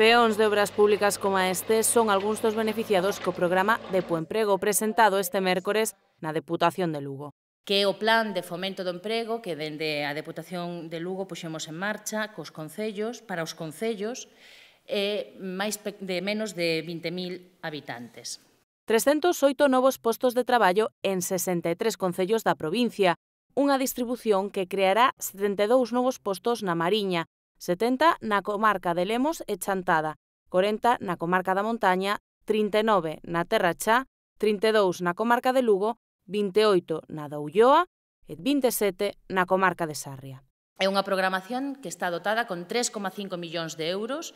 Peóns de obras públicas como este son algúns dos beneficiados co programa de Poemprego presentado este mércores na Deputación de Lugo que é o plan de fomento do emprego que dende a Deputación de Lugo puxemos en marcha cos concellos, para os concellos e máis de menos de 20.000 habitantes. 308 novos postos de traballo en 63 concellos da provincia, unha distribución que creará 72 novos postos na Mariña, 70 na comarca de Lemos e Chantada, 40 na comarca da Montaña, 39 na Terra Chá, 32 na comarca de Lugo, 28 na da Ulloa e 27 na comarca de Sarria. É unha programación que está dotada con 3,5 millóns de euros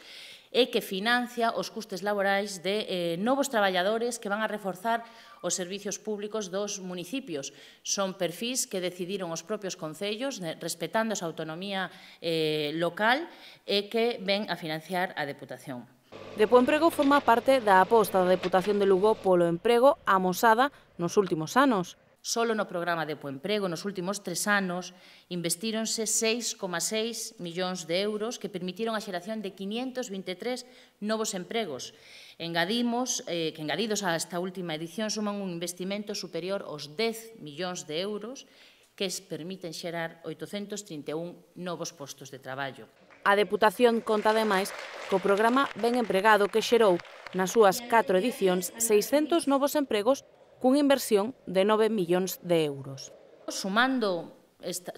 e que financia os custes laborais de eh, novos traballadores que van a reforzar os servicios públicos dos municipios. Son perfis que decidiron os propios concellos, respetando a autonomía eh, local, e que ven a financiar a Deputación. Emprego forma parte da aposta da Deputación de Lugo polo emprego amosada nos últimos anos. Solo no programa de Poemprego nos últimos tres anos investíronse 6,6 millóns de euros que permitiron a xeración de 523 novos empregos. Engadimos, eh, que engadidos a esta última edición suman un investimento superior aos 10 millóns de euros que permiten xerar 831 novos postos de traballo. A Deputación conta ademais co programa Ben Empregado que xerou nas súas catro edicións 600 novos empregos cunha inversión de 9 millóns de euros. Sumando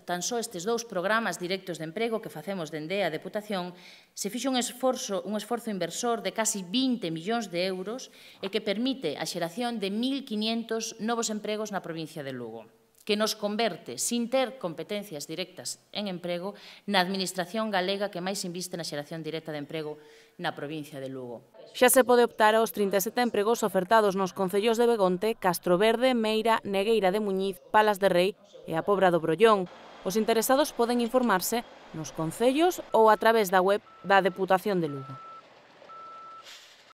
tan só estes dous programas directos de emprego que facemos dende a Deputación, se fixe un esforzo, un esforzo inversor de casi 20 millóns de euros e que permite a xeración de 1.500 novos empregos na provincia de Lugo que nos converte, sin ter competencias directas en emprego, na Administración galega que máis inviste na xeración directa de emprego na provincia de Lugo. Xa se pode optar aos 37 empregos ofertados nos concellos de Begonte, Castro Verde, Meira, Negueira de Muñiz, Palas de Rei e a Pobra do Brollón. Os interesados poden informarse nos concellos ou a través da web da Deputación de Lugo.